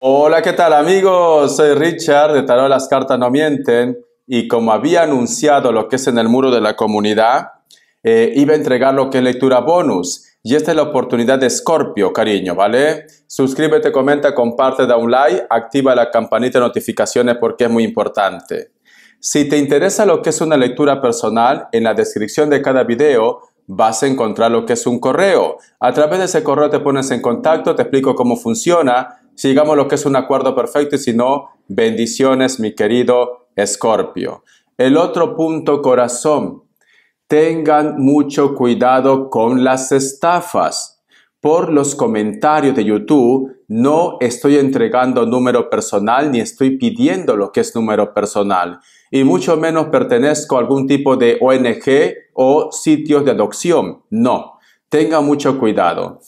Hola, ¿qué tal amigos? Soy Richard de Tarot Las Cartas No Mienten y como había anunciado lo que es en el muro de la comunidad, eh, iba a entregar lo que es lectura bonus. Y esta es la oportunidad de Scorpio, cariño, ¿vale? Suscríbete, comenta, comparte, da un like, activa la campanita de notificaciones porque es muy importante. Si te interesa lo que es una lectura personal, en la descripción de cada video vas a encontrar lo que es un correo. A través de ese correo te pones en contacto, te explico cómo funciona sigamos lo que es un acuerdo perfecto y si no, bendiciones, mi querido Escorpio. El otro punto, corazón. Tengan mucho cuidado con las estafas. Por los comentarios de YouTube, no estoy entregando número personal ni estoy pidiendo lo que es número personal, y mucho menos pertenezco a algún tipo de ONG o sitios de adopción. No, tengan mucho cuidado.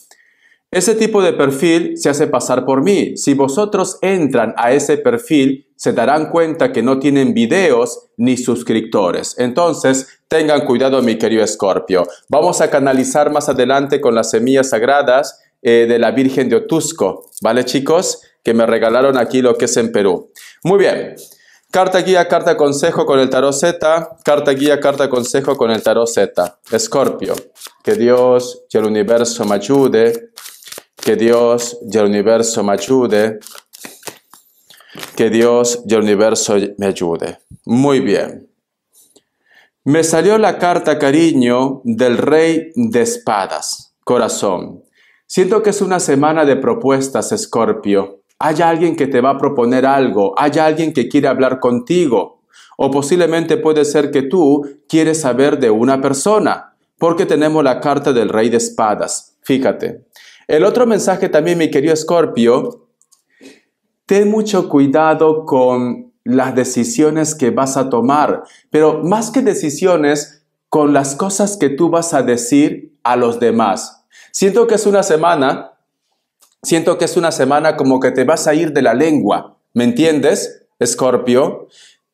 Ese tipo de perfil se hace pasar por mí. Si vosotros entran a ese perfil, se darán cuenta que no tienen videos ni suscriptores. Entonces, tengan cuidado, mi querido Escorpio. Vamos a canalizar más adelante con las semillas sagradas eh, de la Virgen de Otusco, ¿vale, chicos? Que me regalaron aquí lo que es en Perú. Muy bien. Carta guía, carta consejo con el tarot Z. Carta guía, carta consejo con el tarot Z. Escorpio. Que Dios y el universo me ayude que Dios y el universo me ayude. Que Dios y el universo me ayude. Muy bien. Me salió la carta cariño del rey de espadas, corazón. Siento que es una semana de propuestas, Escorpio. Hay alguien que te va a proponer algo, hay alguien que quiere hablar contigo. O posiblemente puede ser que tú quieres saber de una persona, porque tenemos la carta del rey de espadas. Fíjate, el otro mensaje también, mi querido Escorpio, ten mucho cuidado con las decisiones que vas a tomar, pero más que decisiones, con las cosas que tú vas a decir a los demás. Siento que es una semana, siento que es una semana como que te vas a ir de la lengua, ¿me entiendes, Escorpio?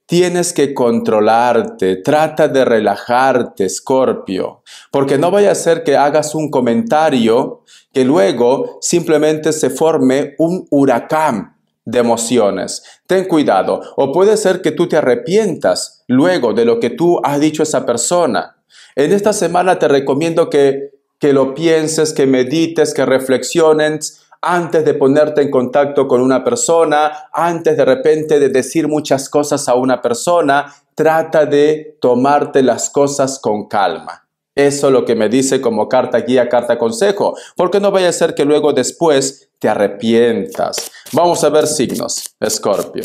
Tienes que controlarte, trata de relajarte, Scorpio, porque no vaya a ser que hagas un comentario que luego simplemente se forme un huracán de emociones. Ten cuidado, o puede ser que tú te arrepientas luego de lo que tú has dicho a esa persona. En esta semana te recomiendo que, que lo pienses, que medites, que reflexiones antes de ponerte en contacto con una persona, antes de repente de decir muchas cosas a una persona, trata de tomarte las cosas con calma. Eso es lo que me dice como carta guía, carta consejo, porque no vaya a ser que luego después te arrepientas. Vamos a ver signos, Escorpio.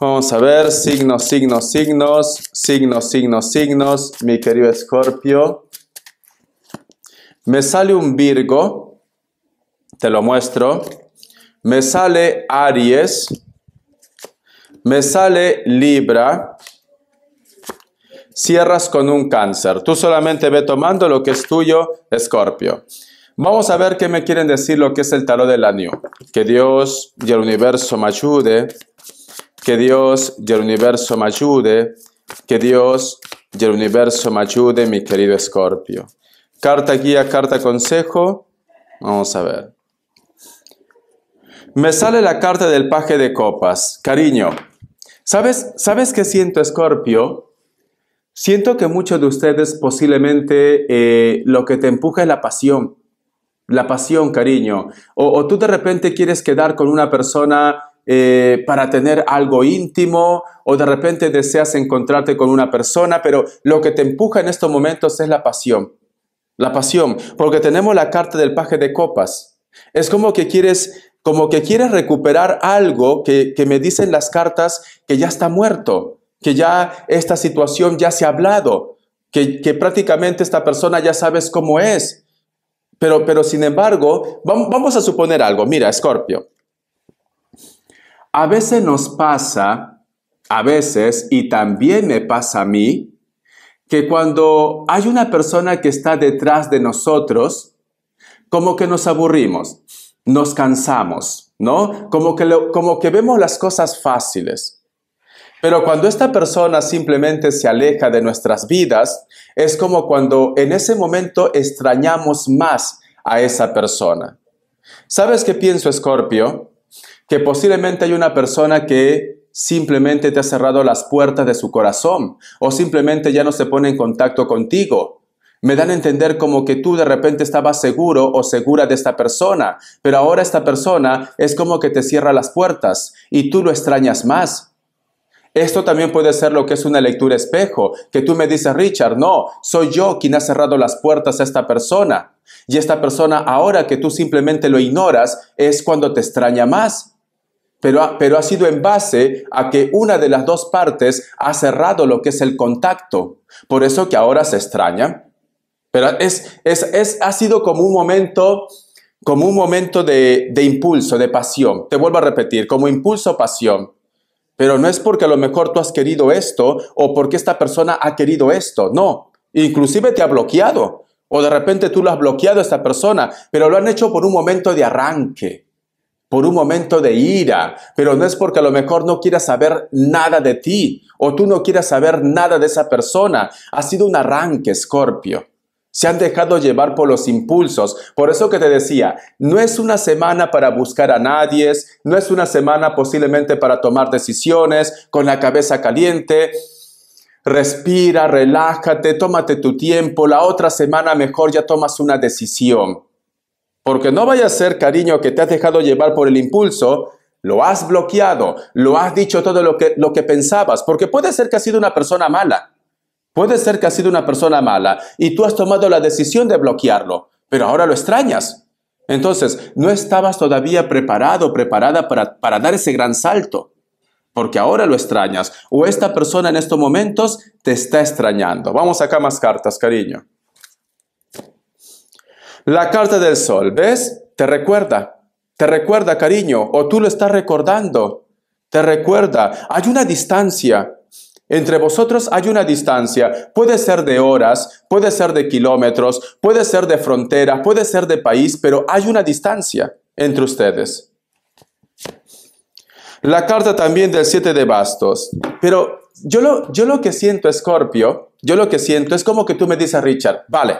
Vamos a ver signos, signos, signos, signos, signos, signos, mi querido Escorpio. Me sale un Virgo te lo muestro, me sale Aries, me sale Libra, cierras con un cáncer. Tú solamente ve tomando lo que es tuyo, Escorpio. Vamos a ver qué me quieren decir lo que es el tarot del año. Que Dios y el universo me ayude. Que Dios y el universo me ayude. Que Dios y el universo me ayude, mi querido Escorpio. Carta guía, carta consejo. Vamos a ver me sale la carta del paje de copas. Cariño, ¿sabes, ¿sabes qué siento, Escorpio? Siento que muchos de ustedes posiblemente eh, lo que te empuja es la pasión. La pasión, cariño. O, tú de repente quieres quedar con una persona eh, para tener algo íntimo o de repente deseas encontrarte con una persona, pero lo que te empuja en estos momentos es la pasión. La pasión, porque tenemos la carta del paje de copas. Es como que quieres como que quiere recuperar algo que, me dicen las cartas que ya está muerto, que ya esta situación ya se ha hablado, que, prácticamente esta persona ya sabes cómo es. Pero, pero sin embargo, vamos, vamos a suponer algo. Mira, Escorpio, a veces nos pasa, a veces, y también me pasa a mí, que cuando hay una persona que está detrás de nosotros, como que nos aburrimos nos cansamos, ¿no? Como que, como que vemos las cosas fáciles. Pero cuando esta persona simplemente se aleja de nuestras vidas, es como cuando en ese momento extrañamos más a esa persona. ¿Sabes qué pienso, Escorpio, Que posiblemente hay una persona que simplemente te ha cerrado las puertas de su corazón o simplemente ya no se pone en contacto contigo me dan a entender como que tú de repente estabas seguro o segura de esta persona, pero ahora esta persona es como que te cierra las puertas y tú lo extrañas más. Esto también puede ser lo que es una lectura espejo, que tú me dices, Richard, no, soy yo quien ha cerrado las puertas a esta persona. Y esta persona ahora que tú simplemente lo ignoras es cuando te extraña más. Pero, pero ha sido en base a que una de las dos partes ha cerrado lo que es el contacto. Por eso que ahora se extraña. Pero es, ha sido como un momento, como un momento de, impulso, de pasión. Te vuelvo a repetir, como impulso, pasión. Pero no es porque a lo mejor tú has querido esto o porque esta persona ha querido esto. No, inclusive te ha bloqueado. O de repente tú lo has bloqueado a esta persona, pero lo han hecho por un momento de arranque, por un momento de ira. Pero no es porque a lo mejor no quieras saber nada de ti o tú no quieras saber nada de esa persona. Ha sido un arranque, Scorpio. Se han dejado llevar por los impulsos. Por eso que te decía, no es una semana para buscar a nadie, no es una semana posiblemente para tomar decisiones con la cabeza caliente. Respira, relájate, tómate tu tiempo. La otra semana mejor ya tomas una decisión. Porque no vaya a ser, cariño, que te has dejado llevar por el impulso, lo has bloqueado, lo has dicho todo lo que, lo que pensabas, porque puede ser que ha sido una persona mala. Puede ser que has sido una persona mala y tú has tomado la decisión de bloquearlo, pero ahora lo extrañas. Entonces, no estabas todavía preparado, o preparada para, para dar ese gran salto, porque ahora lo extrañas, o esta persona en estos momentos te está extrañando. Vamos acá más cartas, cariño. La carta del sol, ¿ves? Te recuerda, te recuerda, cariño, o tú lo estás recordando, te recuerda, hay una distancia, entre vosotros hay una distancia, puede ser de horas, puede ser de kilómetros, puede ser de frontera, puede ser de país, pero hay una distancia entre ustedes. La carta también del 7 de bastos. Pero yo lo, yo lo que siento, Scorpio, yo lo que siento es como que tú me dices, Richard, vale.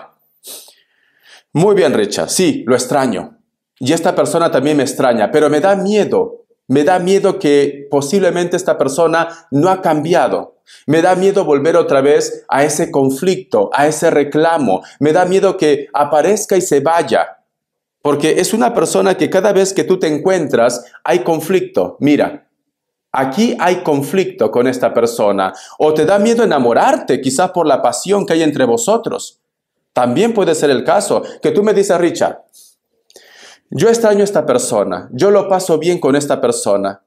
Muy bien, Richard, sí, lo extraño. Y esta persona también me extraña, pero me da miedo me da miedo que posiblemente esta persona no ha cambiado. Me da miedo volver otra vez a ese conflicto, a ese reclamo. Me da miedo que aparezca y se vaya. Porque es una persona que cada vez que tú te encuentras hay conflicto. Mira, Aquí hay conflicto con esta persona o te da miedo enamorarte quizás por la pasión que hay entre vosotros. También puede ser el caso que tú me dices, Richard, yo extraño a esta persona, yo lo paso bien con esta persona,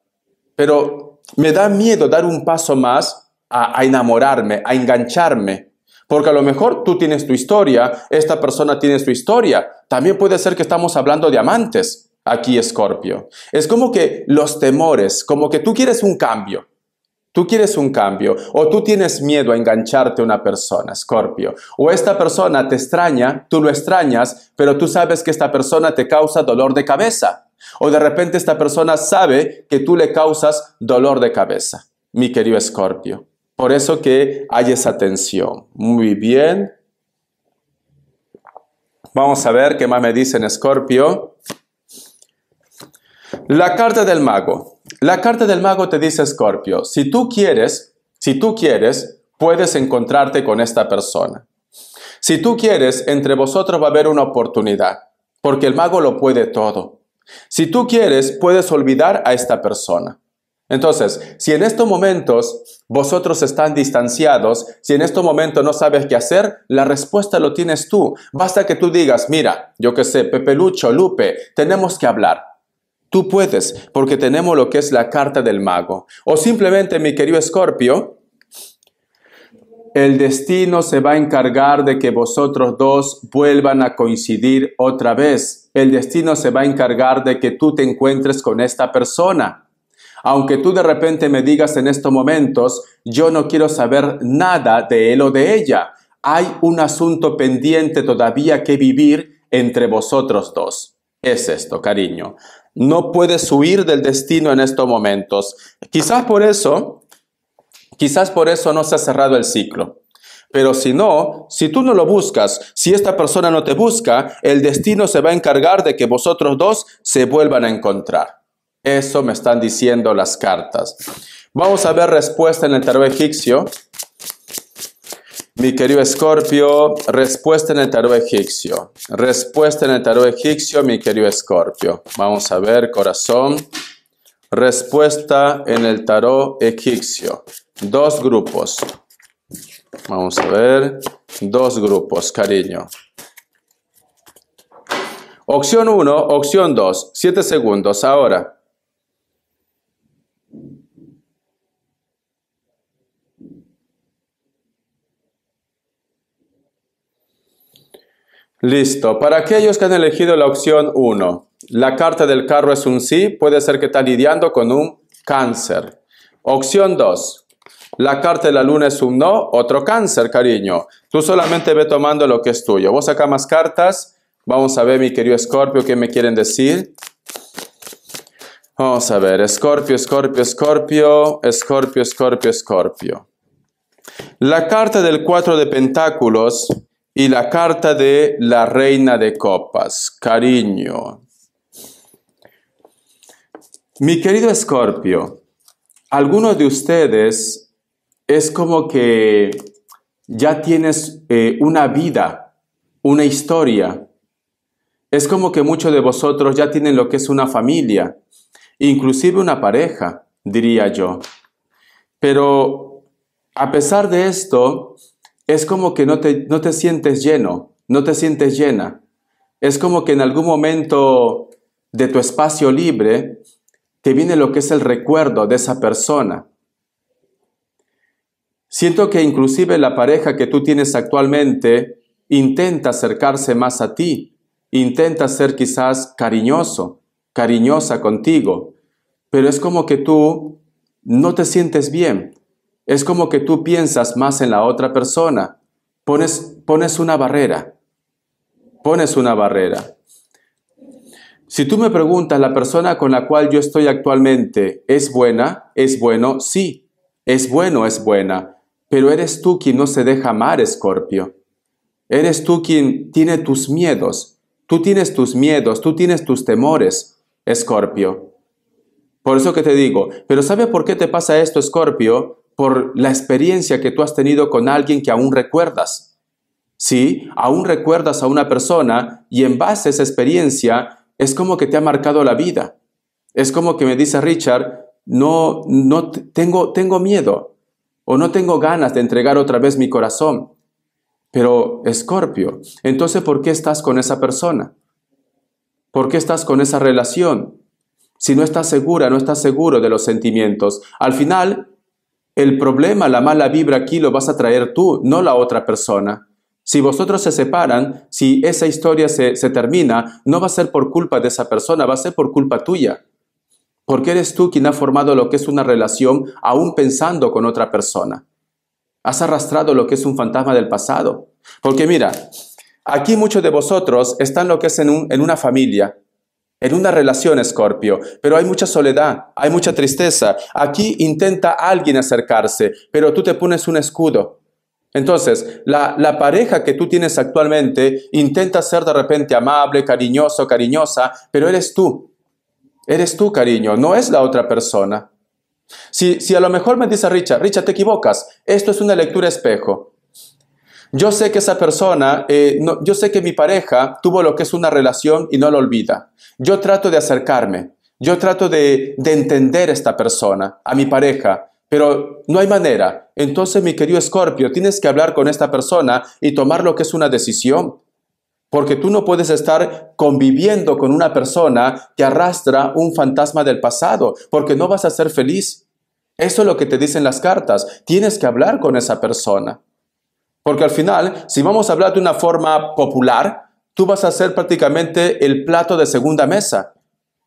pero me da miedo dar un paso más a, enamorarme, a engancharme, porque a lo mejor tú tienes tu historia, esta persona tiene su historia. También puede ser que estamos hablando de amantes aquí, Escorpio. Es como que los temores, como que tú quieres un cambio, Tú quieres un cambio o tú tienes miedo a engancharte a una persona, Scorpio. O esta persona te extraña, tú lo extrañas, pero tú sabes que esta persona te causa dolor de cabeza. O de repente esta persona sabe que tú le causas dolor de cabeza, mi querido Scorpio. Por eso que hay esa tensión. Muy bien. Vamos a ver qué más me dicen Scorpio. La carta del mago. La carta del mago te dice, Scorpio, si tú quieres, si tú quieres, puedes encontrarte con esta persona. Si tú quieres, entre vosotros va a haber una oportunidad, porque el mago lo puede todo. Si tú quieres, puedes olvidar a esta persona. Entonces, si en estos momentos vosotros están distanciados, si en estos momentos no sabes qué hacer, la respuesta lo tienes tú. Basta que tú digas, mira, yo qué sé, Pepe Lucho, Lupe, tenemos que hablar. Tú puedes, porque tenemos lo que es la carta del mago. O simplemente, mi querido Escorpio, el destino se va a encargar de que vosotros dos vuelvan a coincidir otra vez. El destino se va a encargar de que tú te encuentres con esta persona. Aunque tú de repente me digas en estos momentos, yo no quiero saber nada de él o de ella. Hay un asunto pendiente todavía que vivir entre vosotros dos. Es esto, cariño. No puedes huir del destino en estos momentos. Quizás por eso, quizás por eso no se ha cerrado el ciclo. Pero si no, si tú no lo buscas, si esta persona no te busca, el destino se va a encargar de que vosotros dos se vuelvan a encontrar. Eso me están diciendo las cartas. Vamos a ver respuesta en el tarot egipcio. Mi querido Escorpio, respuesta en el tarot egipcio. Respuesta en el tarot egipcio, mi querido Escorpio. Vamos a ver, corazón. Respuesta en el tarot egipcio. Dos grupos. Vamos a ver. Dos grupos, cariño. Opción 1, opción 2. Siete segundos. Ahora. Listo. Para aquellos que han elegido la opción 1, la carta del carro es un sí, puede ser que está lidiando con un cáncer. Opción 2, la carta de la luna es un no, otro cáncer, cariño. Tú solamente ve tomando lo que es tuyo. Vos saca más cartas. Vamos a ver, mi querido Escorpio, qué me quieren decir. Vamos a ver, Escorpio, Escorpio, Escorpio, Escorpio, Escorpio, Escorpio. La carta del 4 de Pentáculos y la carta de la reina de copas, cariño. Mi querido Escorpio, algunos de ustedes es como que ya tienes eh, una vida, una historia. Es como que muchos de vosotros ya tienen lo que es una familia, inclusive una pareja, diría yo. Pero a pesar de esto, es como que no te, no te sientes lleno, no te sientes llena. Es como que en algún momento de tu espacio libre te viene lo que es el recuerdo de esa persona. Siento que inclusive la pareja que tú tienes actualmente intenta acercarse más a ti, intenta ser quizás cariñoso, cariñosa contigo, pero es como que tú no te sientes bien, es como que tú piensas más en la otra persona. Pones, pones una barrera. Pones una barrera. Si tú me preguntas, ¿la persona con la cual yo estoy actualmente es buena? ¿Es bueno? Sí, es bueno, es buena. Pero eres tú quien no se deja amar, Escorpio. Eres tú quien tiene tus miedos. Tú tienes tus miedos, tú tienes tus temores, Escorpio. Por eso que te digo, pero ¿sabe por qué te pasa esto, Escorpio? por la experiencia que tú has tenido con alguien que aún recuerdas. Sí, aún recuerdas a una persona y en base a esa experiencia es como que te ha marcado la vida. Es como que me dice Richard, no, no tengo, tengo miedo o no tengo ganas de entregar otra vez mi corazón. Pero, Escorpio, entonces, ¿por qué estás con esa persona? ¿Por qué estás con esa relación? Si no estás segura, no estás seguro de los sentimientos. Al final, el problema, la mala vibra aquí lo vas a traer tú, no la otra persona. Si vosotros se separan, si esa historia se, termina, no va a ser por culpa de esa persona, va a ser por culpa tuya. Porque eres tú quien ha formado lo que es una relación aún pensando con otra persona. Has arrastrado lo que es un fantasma del pasado. Porque mira, aquí muchos de vosotros están lo que es en una familia, en una relación, Escorpio, pero hay mucha soledad, hay mucha tristeza. Aquí intenta alguien acercarse, pero tú te pones un escudo. Entonces, la, la, pareja que tú tienes actualmente intenta ser de repente amable, cariñoso, cariñosa, pero eres tú. Eres tú, cariño, no es la otra persona. Si, si a lo mejor me dice Richa, Richa, te equivocas, esto es una lectura espejo. Yo sé que esa persona, eh, yo sé que mi pareja tuvo lo que es una relación y no la olvida. Yo trato de acercarme, yo trato de, de entender a esta persona, a mi pareja, pero no hay manera. Entonces, mi querido Escorpio, tienes que hablar con esta persona y tomar lo que es una decisión. Porque tú no puedes estar conviviendo con una persona que arrastra un fantasma del pasado, porque no vas a ser feliz. Eso es lo que te dicen las cartas. Tienes que hablar con esa persona. Porque al final, si vamos a hablar de una forma popular, tú vas a ser prácticamente el plato de segunda mesa.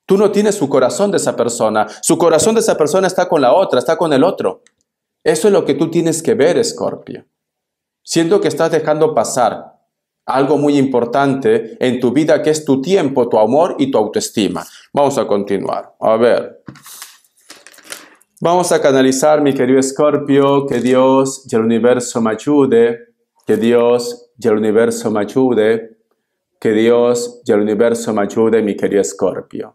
Tú no tienes su corazón de esa persona. Su corazón de esa persona está con la otra, está con el otro. Eso es lo que tú tienes que ver, Escorpio. Siento que estás dejando pasar algo muy importante en tu vida que es tu tiempo, tu amor y tu autoestima. Vamos a continuar. A ver. Vamos a canalizar, mi querido Escorpio, que Dios y el universo me ayude que Dios y el universo me ayude. Que Dios y el universo me ayude, mi querido Escorpio.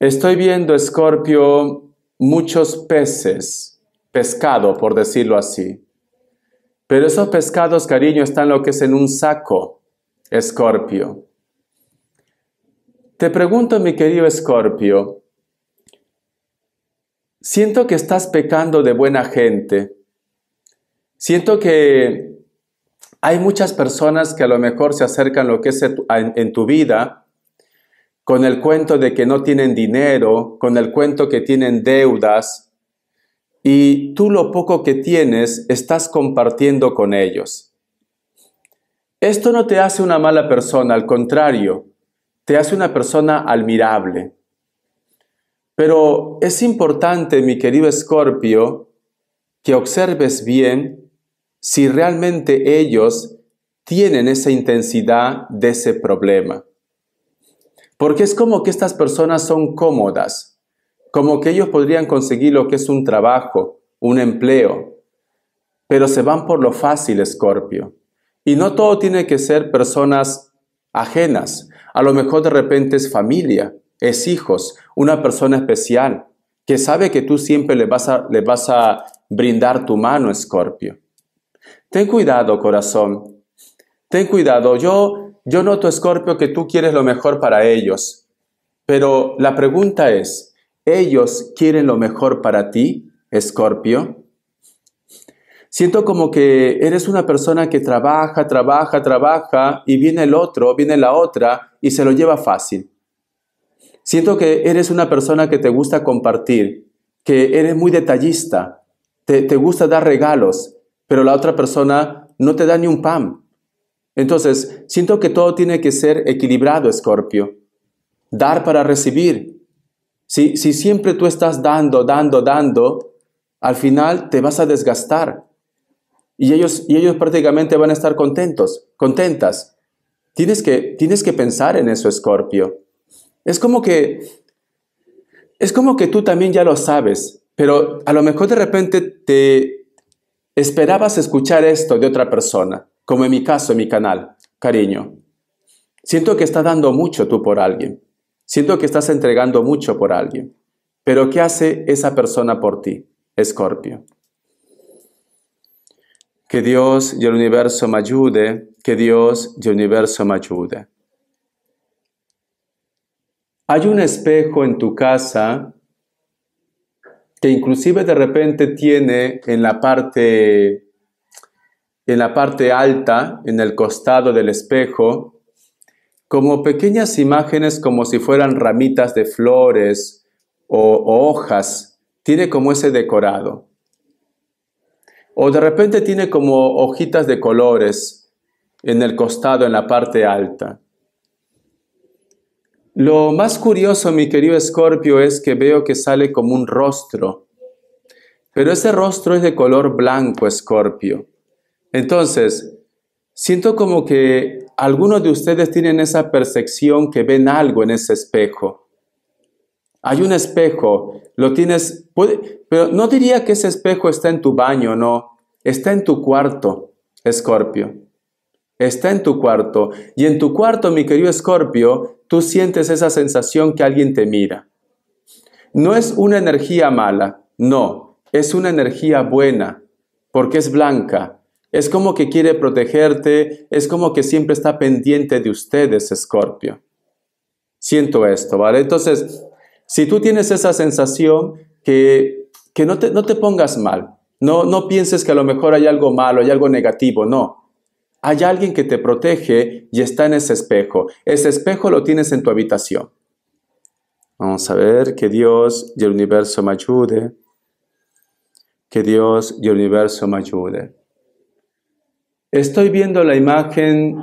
Estoy viendo, Escorpio, muchos peces, pescado, por decirlo así. Pero esos pescados, cariño, están lo que es en un saco, Escorpio. Te pregunto, mi querido Escorpio, siento que estás pecando de buena gente Siento que hay muchas personas que a lo mejor se acercan lo que es en tu vida con el cuento de que no tienen dinero, con el cuento que tienen deudas, y tú lo poco que tienes estás compartiendo con ellos. Esto no te hace una mala persona, al contrario, te hace una persona admirable. Pero es importante, mi querido Escorpio, que observes bien si realmente ellos tienen esa intensidad de ese problema. Porque es como que estas personas son cómodas, como que ellos podrían conseguir lo que es un trabajo, un empleo, pero se van por lo fácil, Escorpio. Y no todo tiene que ser personas ajenas. A lo mejor de repente es familia, es hijos, una persona especial, que sabe que tú siempre le vas a, brindar tu mano, Escorpio. Ten cuidado, corazón. Ten cuidado. Yo, yo noto, Escorpio, que tú quieres lo mejor para ellos. Pero la pregunta es, ¿ellos quieren lo mejor para ti, Escorpio? Siento como que eres una persona que trabaja, trabaja, trabaja y viene el otro, viene la otra y se lo lleva fácil. Siento que eres una persona que te gusta compartir, que eres muy detallista, te, te gusta dar regalos, pero la otra persona no te da ni un pan. Entonces, siento que todo tiene que ser equilibrado, Escorpio. Dar para recibir. Si, si siempre tú estás dando, dando, dando, al final te vas a desgastar. Y ellos, y ellos prácticamente van a estar contentos, contentas. Tienes que, tienes que pensar en eso, Escorpio. Es como que es como que tú también ya lo sabes, pero a lo mejor de repente te, Esperabas escuchar esto de otra persona, como en mi caso en mi canal. Cariño, siento que estás dando mucho tú por alguien. Siento que estás entregando mucho por alguien. Pero ¿qué hace esa persona por ti, Escorpio? Que Dios y el universo me ayude, que Dios y el universo me ayude. Hay un espejo en tu casa que inclusive de repente tiene en la parte, en la parte alta, en el costado del espejo, como pequeñas imágenes como si fueran ramitas de flores o hojas, tiene como ese decorado. O de repente tiene como hojitas de colores en el costado, en la parte alta. Lo más curioso, mi querido Escorpio, es que veo que sale como un rostro. Pero ese rostro es de color blanco, Escorpio. Entonces, siento como que algunos de ustedes tienen esa percepción que ven algo en ese espejo. Hay un espejo, lo tienes, pero no diría que ese espejo está en tu baño, no, está en tu cuarto, Escorpio. Está en tu cuarto. Y en tu cuarto, mi querido Escorpio, tú sientes esa sensación que alguien te mira. No es una energía mala, no, es una energía buena, porque es blanca. Es como que quiere protegerte, es como que siempre está pendiente de ustedes, Escorpio. Siento esto, ¿vale? Entonces, si tú tienes esa sensación, que, que no, te, pongas mal, no, no pienses que a lo mejor hay algo malo, hay algo negativo, no. Hay alguien que te protege y está en ese espejo. Ese espejo lo tienes en tu habitación. Vamos a ver que Dios y el universo me ayude. Que Dios y el universo me ayude. Estoy viendo la imagen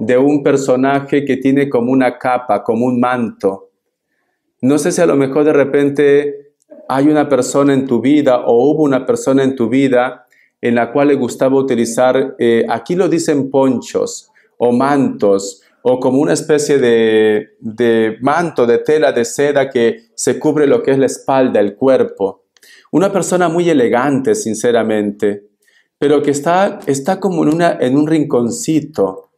de un personaje que tiene como una capa, como un manto. No sé si a lo mejor de repente hay una persona en tu vida o hubo una persona en tu vida en la cual le gustaba utilizar, eh, aquí lo dicen ponchos o mantos, o como una especie de, manto, de tela de seda que se cubre lo que es la espalda, el cuerpo. Una persona muy elegante, sinceramente, pero que está, está como en, una, en un rinconcito.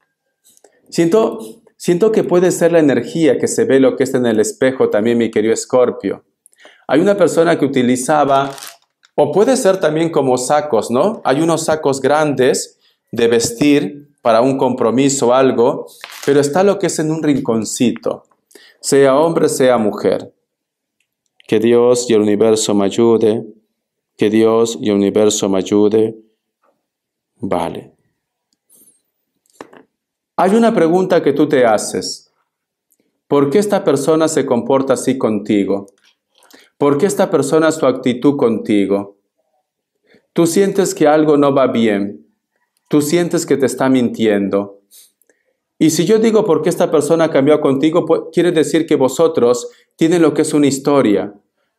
Siento, siento que puede ser la energía que se ve lo que está en el espejo también, mi querido Escorpio. Hay una persona que utilizaba o puede ser también como sacos, ¿no? Hay unos sacos grandes de vestir para un compromiso o algo, pero está lo que es en un rinconcito, sea hombre, sea mujer. Que Dios y el universo me ayude, que Dios y el universo me ayude. Vale. Hay una pregunta que tú te haces. ¿Por qué esta persona se comporta así contigo? ¿Por qué esta persona su actitud contigo? Tú sientes que algo no va bien. Tú sientes que te está mintiendo. Y si yo digo por qué esta persona cambió contigo, pues, quiere decir que vosotros tienen lo que es una historia.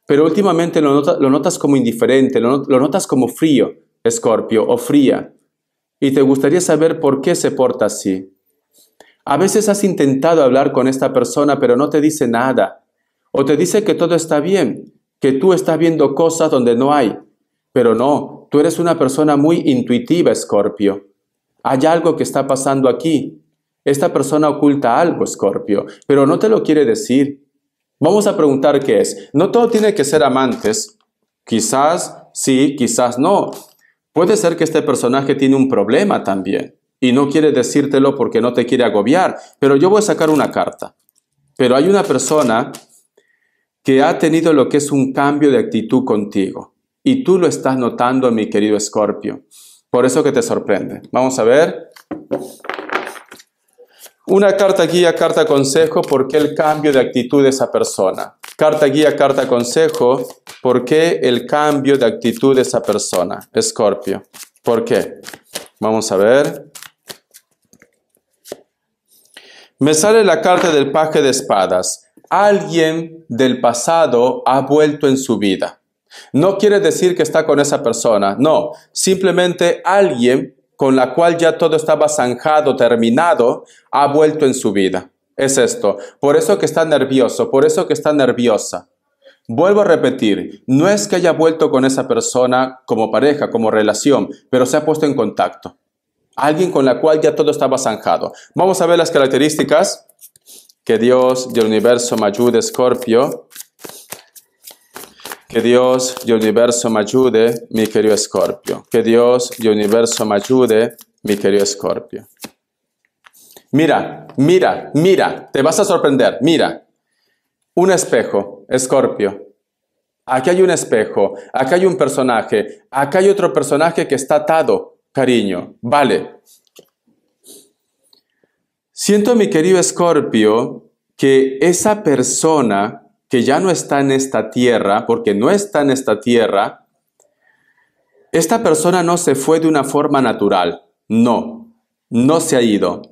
Pero últimamente lo, notas como indiferente, lo, lo notas como frío, escorpio, o fría. Y te gustaría saber por qué se porta así. A veces has intentado hablar con esta persona, pero no te dice nada. O te dice que todo está bien, que tú estás viendo cosas donde no hay. Pero no, tú eres una persona muy intuitiva, Escorpio. Hay algo que está pasando aquí. Esta persona oculta algo, Escorpio, pero no te lo quiere decir. Vamos a preguntar qué es. No todo tiene que ser amantes. Quizás sí, quizás no. Puede ser que este personaje tiene un problema también y no quiere decírtelo porque no te quiere agobiar, pero yo voy a sacar una carta. Pero hay una persona que ha tenido lo que es un cambio de actitud contigo. Y tú lo estás notando, mi querido Escorpio. Por eso que te sorprende. Vamos a ver. Una carta guía, carta consejo, ¿por qué el cambio de actitud de esa persona? Carta guía, carta consejo, ¿por qué el cambio de actitud de esa persona? Escorpio, ¿por qué? Vamos a ver. Me sale la carta del paje de espadas alguien del pasado ha vuelto en su vida. No quiere decir que está con esa persona, no, simplemente alguien con la cual ya todo estaba zanjado, terminado, ha vuelto en su vida. Es esto, por eso que está nervioso, por eso que está nerviosa. Vuelvo a repetir, no es que haya vuelto con esa persona como pareja, como relación, pero se ha puesto en contacto. Alguien con la cual ya todo estaba zanjado. Vamos a ver las características que Dios y el universo me ayude, Scorpio. Que Dios y el universo me ayude, mi querido Scorpio. Que Dios y el universo me ayude, mi querido Scorpio. Mira, mira, mira, te vas a sorprender, mira. Un espejo, Scorpio. Aquí hay un espejo, acá hay un personaje, acá hay otro personaje que está atado, cariño. Vale, Siento, mi querido Escorpio, que esa persona que ya no está en esta tierra, porque no está en esta tierra, esta persona no se fue de una forma natural, no, no se ha ido.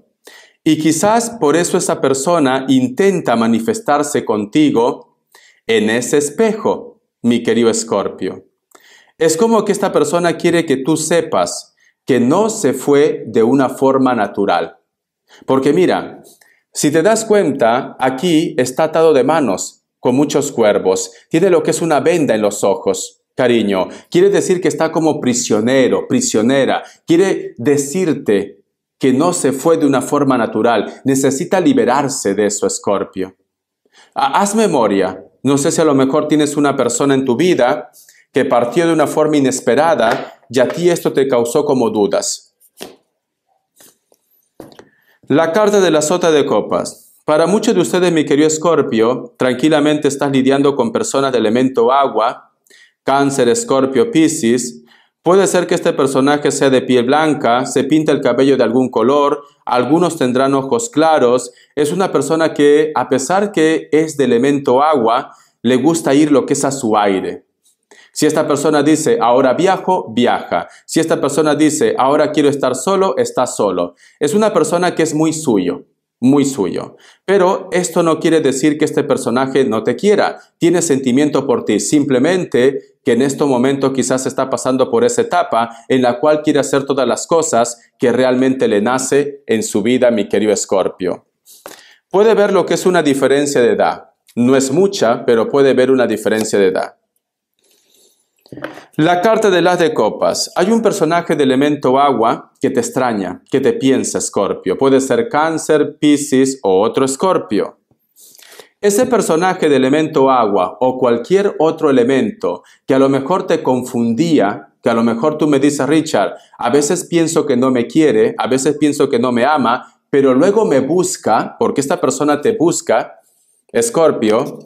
Y quizás por eso esa persona intenta manifestarse contigo en ese espejo, mi querido Escorpio. Es como que esta persona quiere que tú sepas que no se fue de una forma natural porque mira, si te das cuenta, aquí está atado de manos, con muchos cuervos, tiene lo que es una venda en los ojos. Cariño, quiere decir que está como prisionero, prisionera, quiere decirte que no se fue de una forma natural, necesita liberarse de eso, escorpio. Ah, haz memoria, no sé si a lo mejor tienes una persona en tu vida que partió de una forma inesperada y a ti esto te causó como dudas. La carta de la sota de copas. Para muchos de ustedes, mi querido Escorpio, tranquilamente estás lidiando con personas de elemento agua, cáncer, escorpio, piscis. Puede ser que este personaje sea de piel blanca, se pinta el cabello de algún color, algunos tendrán ojos claros. Es una persona que, a pesar que es de elemento agua, le gusta ir lo que es a su aire. Si esta persona dice, ahora viajo, viaja. Si esta persona dice, ahora quiero estar solo, está solo. Es una persona que es muy suyo, muy suyo. Pero esto no quiere decir que este personaje no te quiera, tiene sentimiento por ti, simplemente que en este momento quizás está pasando por esa etapa en la cual quiere hacer todas las cosas que realmente le nace en su vida, mi querido Escorpio. Puede ver lo que es una diferencia de edad. No es mucha, pero puede ver una diferencia de edad. La carta de las de copas. Hay un personaje de elemento agua que te extraña, que te piensa, Escorpio. Puede ser Cáncer, Piscis o otro Escorpio. Ese personaje de elemento agua o cualquier otro elemento que a lo mejor te confundía, que a lo mejor tú me dices, Richard, a veces pienso que no me quiere, a veces pienso que no me ama, pero luego me busca, porque esta persona te busca, Escorpio,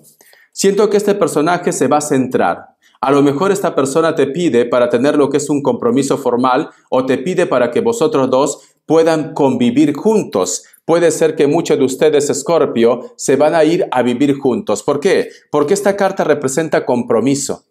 siento que este personaje se va a centrar, a lo mejor esta persona te pide para tener lo que es un compromiso formal o te pide para que vosotros dos puedan convivir juntos. Puede ser que muchos de ustedes, Escorpio, se van a ir a vivir juntos. ¿Por qué? Porque esta carta representa compromiso.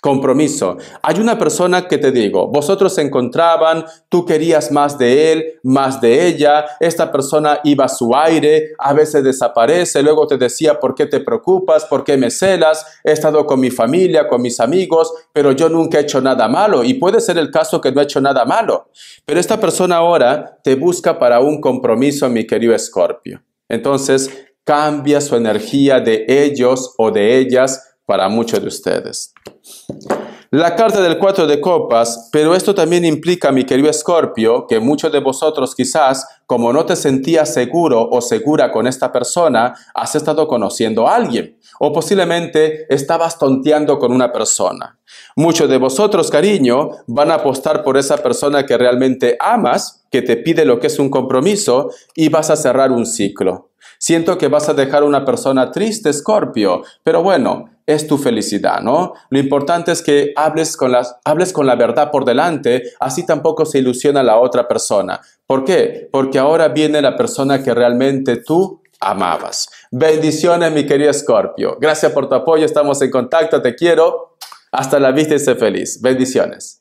Compromiso. Hay una persona que te digo, vosotros se encontraban, tú querías más de él, más de ella, esta persona iba a su aire, a veces desaparece, luego te decía, ¿por qué te preocupas? ¿Por qué me celas? He estado con mi familia, con mis amigos, pero yo nunca he hecho nada malo y puede ser el caso que no he hecho nada malo. Pero esta persona ahora te busca para un compromiso, mi querido Escorpio. Entonces, cambia su energía de ellos o de ellas para muchos de ustedes. La carta del cuatro de copas, pero esto también implica, mi querido Escorpio, que muchos de vosotros quizás, como no te sentías seguro o segura con esta persona, has estado conociendo a alguien o posiblemente estabas tonteando con una persona. Muchos de vosotros, cariño, van a apostar por esa persona que realmente amas, que te pide lo que es un compromiso y vas a cerrar un ciclo. Siento que vas a dejar a una persona triste, Scorpio, pero bueno, es tu felicidad, ¿no? Lo importante es que hables con, las, hables con la verdad por delante, así tampoco se ilusiona la otra persona. ¿Por qué? Porque ahora viene la persona que realmente tú amabas. Bendiciones, mi querido Scorpio. Gracias por tu apoyo, estamos en contacto, te quiero. Hasta la vista y sé feliz. Bendiciones.